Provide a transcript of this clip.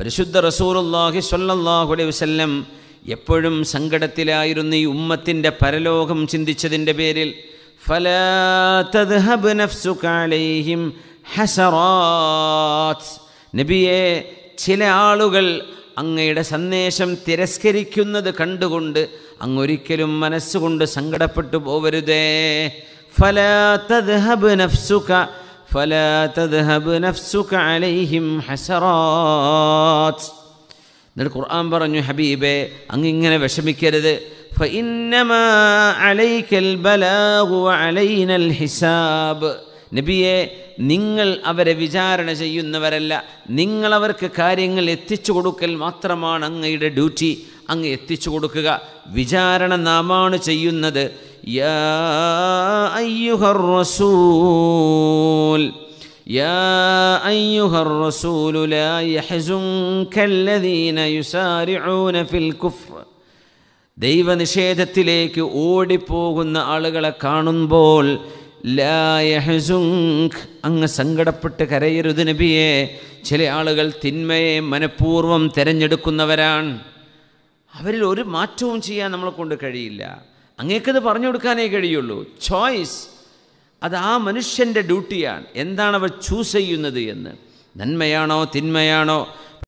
പരിശുദ്ധ റസൂറുല്ലാഹി സ്വല്ലാഹുലൈ വസ്ല്ലം എപ്പോഴും സങ്കടത്തിലായിരുന്നു ഈ ഉമ്മത്തിൻ്റെ പരലോകം ചിന്തിച്ചതിൻ്റെ പേരിൽ നബിയെ ചില ആളുകൾ അങ്ങയുടെ സന്ദേശം തിരസ്കരിക്കുന്നത് കണ്ടുകൊണ്ട് അങ്ങൊരിക്കലും മനസ്സുകൊണ്ട് സങ്കടപ്പെട്ടു പോവരുതേ ഫല തദ്ഹബ് നഫ്സുക فلا تذهب نفسك عليهم حسرات എന്നിട്ട് ഖുർആൻ പറഞ്ഞു ഹബീബെ അങ്ങ് ഇങ്ങനെ വിഷമിക്കരുത് فإنما عليك البلاغ وعلينا الحساب നബിയെ നിങ്ങൾ അവരെ വിചാരണ ചെയ്യുന്നവരല്ല നിങ്ങൾ അവർക്ക് കാര്യങ്ങൾ എത്തിച്ചു കൊടുക്കൽ മാത്രമാണ് അങ്ങയുടെ ഡ്യൂട്ടി അങ്ങ് എത്തിച്ചു കൊടുക്കുക വിചാരണ നാമാണ് ചെയ്യുന്നത് يا أيها الرسول يا أيها الرسول لا يحزنك الذين يسارعون في الكفر ദൈവനിഷേധത്തിലേക്ക് ഓടിപ്പോകുന്ന ആളുകളെ കാണുമ്പോൾ ലായഹസുങ്ക് അങ്ങ് സങ്കടപ്പെട്ട് കരയരുത് നബിയെ ചില ആളുകൾ തിന്മയെ മനഃപൂർവ്വം തിരഞ്ഞെടുക്കുന്നവരാണ് അവരിൽ ഒരു മാറ്റവും ചെയ്യാൻ നമ്മളെ കൊണ്ട് കഴിയില്ല അങ്ങേക്കത് പറഞ്ഞു കൊടുക്കാനേ കഴിയുള്ളൂ ചോയ്സ് അത് ആ മനുഷ്യൻ്റെ ഡ്യൂട്ടിയാണ് എന്താണ് അവർ ചൂസ് ചെയ്യുന്നത് എന്ന് നന്മയാണോ തിന്മയാണോ